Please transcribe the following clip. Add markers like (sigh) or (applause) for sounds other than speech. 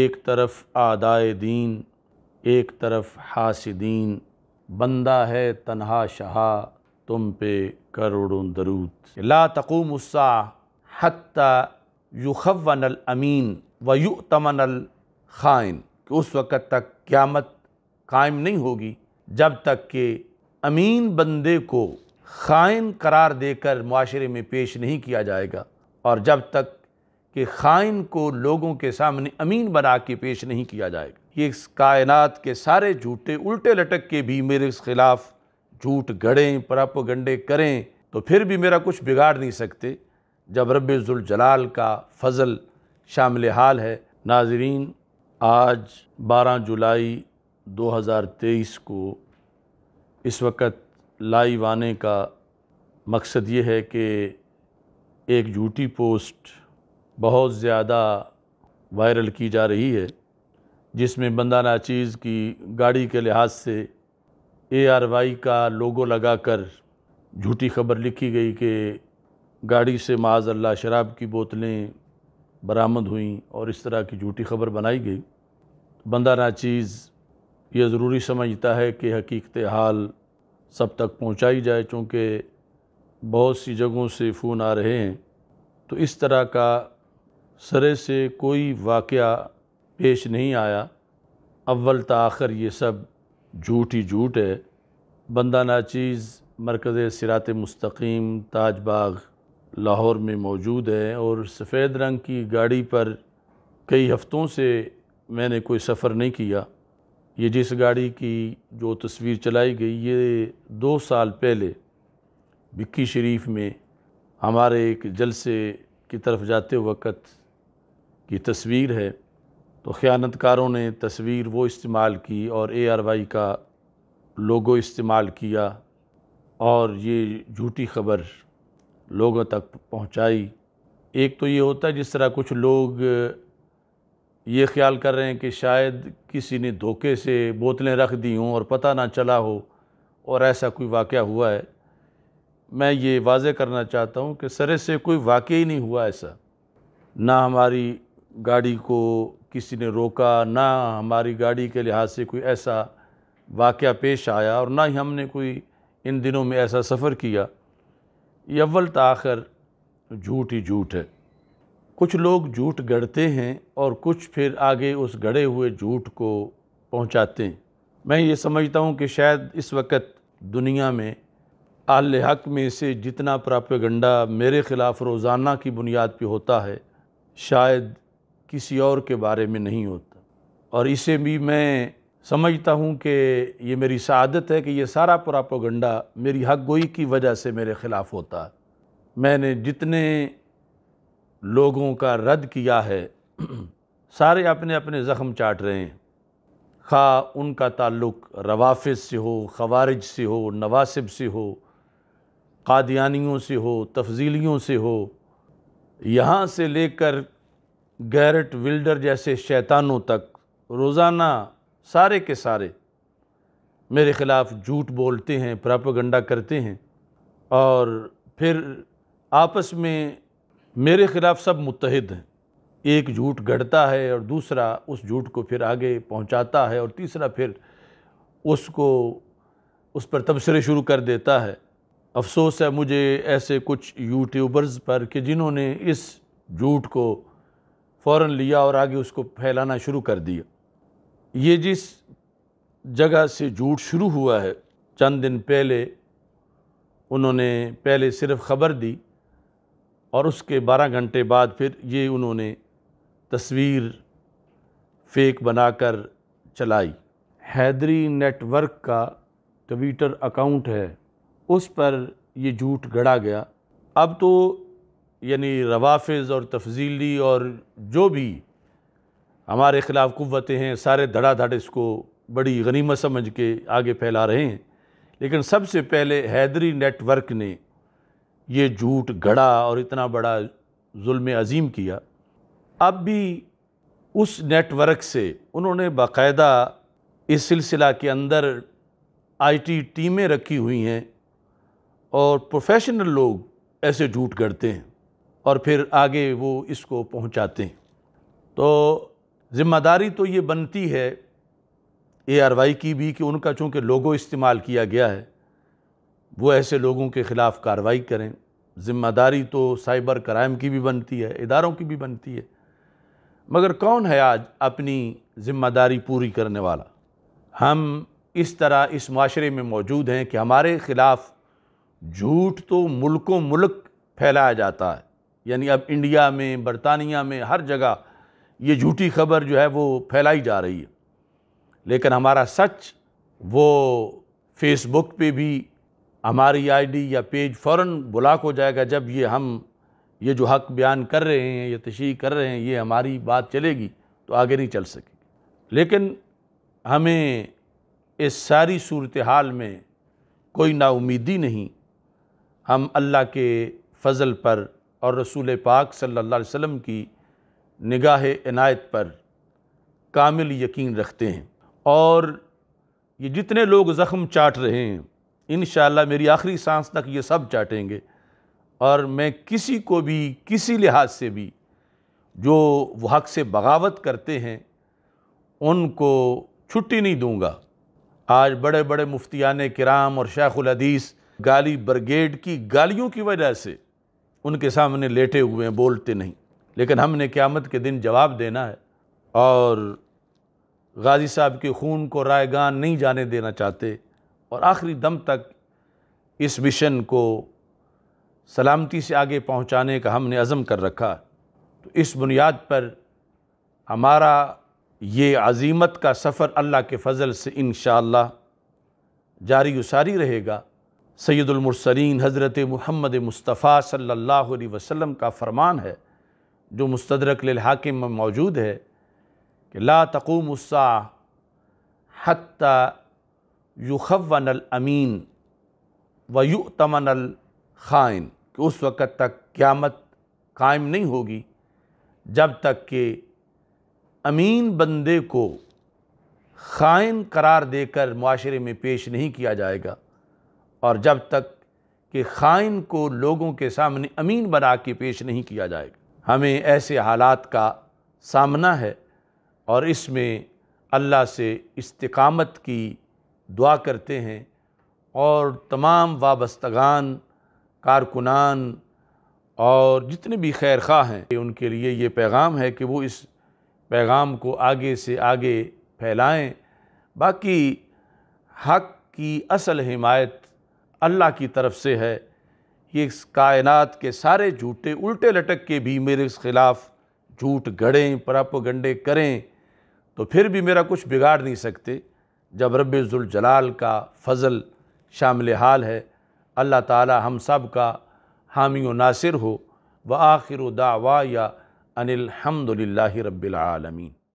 एक तरफ आदाय दीन एक तरफ हासिदीन बंदा है तनहा शहा तुम पे करोड़ों दरूद ला तकूम उस्सा हत्ता युखवन अमीन व यु तमन ख़ाइन कि उस वक़्त तक क़्यामत कायम नहीं होगी जब तक के अमीन बंदे को ख़ाइन करार देकर माशरे में पेश नहीं किया जाएगा और जब तक कि ख़ाइन को लोगों के सामने अमीन बना के पेश नहीं किया जाएगा ये इस कायनात के सारे झूठे उल्टे लटक के भी मेरे ख़िलाफ़ झूठ गढ़ें परप गंडे करें तो फिर भी मेरा कुछ बिगाड़ नहीं सकते जब रबाल का फ़ज़ल शामिल हाल है नाजरीन आज 12 जुलाई 2023 को इस वक्त लाइव आने का मकसद ये है कि एक झूठी पोस्ट बहुत ज़्यादा वायरल की जा रही है जिसमें बंदा चीज़ की गाड़ी के लिहाज से ए आर वाई का लोगो लगाकर झूठी खबर लिखी गई कि गाड़ी से माज अल्लाह शराब की बोतलें बरामद हुई और इस तरह की झूठी खबर बनाई गई बंदा चीज़ ये ज़रूरी समझता है कि हकीकत हाल सब तक पहुंचाई जाए चूँकि बहुत सी जगहों से फ़ोन आ रहे हैं तो इस तरह का सरे से कोई वाक़ पेश नहीं आया अव्वल आखिर ये सब झूठ ही झूठ है बंदा नाचीज़ मरकज़ सिरात मस्तकीम ताज बाग लाहौर में मौजूद है और सफ़ेद रंग की गाड़ी पर कई हफ़्तों से मैंने कोई सफ़र नहीं किया ये जिस गाड़ी की जो तस्वीर चलाई गई ये दो साल पहले बिक्की शरीफ में हमारे एक जलसे की तरफ जाते वक्त की तस्वीर है तो ख़यानतकारों ने तस्वीर वो इस्तेमाल की और ए आर वाई का लोगो इस्तेमाल किया और ये झूठी खबर लोगों तक पहुंचाई एक तो ये होता है जिस तरह कुछ लोग ये ख्याल कर रहे हैं कि शायद किसी ने धोखे से बोतलें रख दी हों और पता ना चला हो और ऐसा कोई वाक़ हुआ है मैं ये वाजे करना चाहता हूँ कि सरे से कोई वाक़ ही नहीं हुआ ऐसा ना हमारी गाड़ी को किसी ने रोका ना हमारी गाड़ी के लिहाज से कोई ऐसा वाक़ पेश आया और ना ही हमने कोई इन दिनों में ऐसा सफ़र किया ये अव्वल आखिर झूठ ही झूठ है कुछ लोग झूठ गढ़ते हैं और कुछ फिर आगे उस गढ़े हुए झूठ को पहुंचाते हैं मैं ये समझता हूँ कि शायद इस वक्त दुनिया में आल हक में से जितना प्रापगंडा मेरे ख़िलाफ़ रोज़ाना की बुनियाद पर होता है शायद किसी और के बारे में नहीं होता और इसे भी मैं समझता हूँ कि ये मेरी शहादत है कि ये सारा प्रापोगंडा मेरी हक गोई की वजह से मेरे ख़िलाफ़ होता मैंने जितने लोगों का रद्द किया है (clears throat) सारे अपने अपने ज़ख़म चाट रहे हैं खा उनका ताल्लुक़ रवाफ़ से हो खवारिज से हो नवासिब से हो कादियानियों से हो तफजीलियों से हो यहाँ से लेकर गैरट विल्डर जैसे शैतानों तक रोज़ाना सारे के सारे मेरे ख़िलाफ़ झूठ बोलते हैं प्रापगंडा करते हैं और फिर आपस में मेरे ख़िलाफ़ सब मुतहद हैं एक झूठ गढ़ता है और दूसरा उस झूठ को फिर आगे पहुंचाता है और तीसरा फिर उसको उस पर तबसरे शुरू कर देता है अफसोस है मुझे ऐसे कुछ यूट्यूबर्स पर कि जिन्होंने इस झूठ को फ़ौर लिया और आगे उसको फैलाना शुरू कर दिया ये जिस जगह से झूठ शुरू हुआ है चंद दिन पहले उन्होंने पहले सिर्फ ख़बर दी और उसके 12 घंटे बाद फिर ये उन्होंने तस्वीर फेक बनाकर चलाई हैदरी नेटवर्क का ट्विटर अकाउंट है उस पर ये झूठ गढ़ा गया अब तो यानी रवाफ़ और तफजीली और जो भी हमारे ख़िलाफ़ कुतें हैं सारे धड़ाधड़ इसको बड़ी गनीमत समझ के आगे फैला रहे हैं लेकिन सबसे पहले हैदरी नेटवर्क ने ये झूठ गढ़ा और इतना बड़ा जुल्म अजीम किया अब भी उस नेटवर्क से उन्होंने बाकायदा इस सिलसिला के अंदर आईटी टीमें रखी हुई हैं और प्रोफेशनल लोग ऐसे झूठ गढ़ते हैं और फिर आगे वो इसको पहुंचाते हैं तो ज़िम्मेदारी तो ये बनती है ए आर वाई की भी कि उनका चूँकि लोगो इस्तेमाल किया गया है वो ऐसे लोगों के ख़िलाफ़ कार्रवाई करें ज़िम्मेदारी तो साइबर क्राइम की भी बनती है इदारों की भी बनती है मगर कौन है आज अपनी ज़िम्मेदारी पूरी करने वाला हम इस तरह इस माशरे में मौजूद हैं कि हमारे ख़िलाफ़ झूठ तो मुल्कों मुल्क फैलाया जाता है यानी अब इंडिया में बरतानिया में हर जगह ये झूठी खबर जो है वो फैलाई जा रही है लेकिन हमारा सच वो फेसबुक पे भी हमारी आईडी या पेज फ़ौर ब्लॉक हो जाएगा जब ये हम ये जो हक बयान कर रहे हैं ये तशरी कर रहे हैं ये हमारी बात चलेगी तो आगे नहीं चल सकेगी लेकिन हमें इस सारी सूरत हाल में कोई नाउमीदी नहीं हम अल्लाह के फजल पर और रसूल पाक सल्ला वसम की निगाह इनायत पर कामिल यकीन रखते हैं और ये जितने लोग ज़ख़म चाट रहे हैं इन मेरी आखिरी सांस तक ये सब चाटेंगे और मैं किसी को भी किसी लिहाज से भी जो हक से बगावत करते हैं उनको छुट्टी नहीं दूंगा आज बड़े बड़े मुफ्तियान कराम और शेखुलदीस गाली ब्रिगेड की गालियों की वजह से उनके सामने लेटे हुए हैं बोलते नहीं लेकिन हमने क़्यामत के दिन जवाब देना है और गाजी साहब के खून को रायगान नहीं जाने देना चाहते और आखिरी दम तक इस मिशन को सलामती से आगे पहुंचाने का हमने अज़म कर रखा तो इस बुनियाद पर हमारा ये अजीमत का सफ़र अल्लाह के फ़ल से इन जारी उसारी रहेगा सैदुलमरसरीन हज़रत महमद मुस्तफ़ा सल्ला वसम का फ़रमान है जो मुस्तरक हाकिम में मौजूद है कि ला तकूम हत युवन अमीन व यु तमन ख़ाइन कि उस वक़्त तक क़्यामत कायम नहीं होगी जब तक कि अमीन बंदे को ख़ाइन करार देकर माशरे में पेश नहीं किया जाएगा और जब तक कि ख़ाइन को लोगों के सामने अमीन बना के पेश नहीं किया जाएगा हमें ऐसे हालात का सामना है और इसमें अल्लाह से इस्तकामत की दुआ करते हैं और तमाम वाबस्तगान कारकुनान और जितने भी खैर खा हैं उनके लिए ये पैगाम है कि वो इस पैगाम को आगे से आगे फैलाएं बाकी हक की असल हिमायत अल्लाह की तरफ से है ये इस कायनात के सारे झूठे उल्टे लटक के भी मेरे इस ख़िलाफ़ झूठ गढ़ें परापगंडे करें तो फिर भी मेरा कुछ बिगाड़ नहीं सकते जब जलाल का फ़ज़ल शामिल हाल है अल्लाह ताला हम सब का हामी नासिर हो व आखिर दावा या हमदुल्ल रबालमीन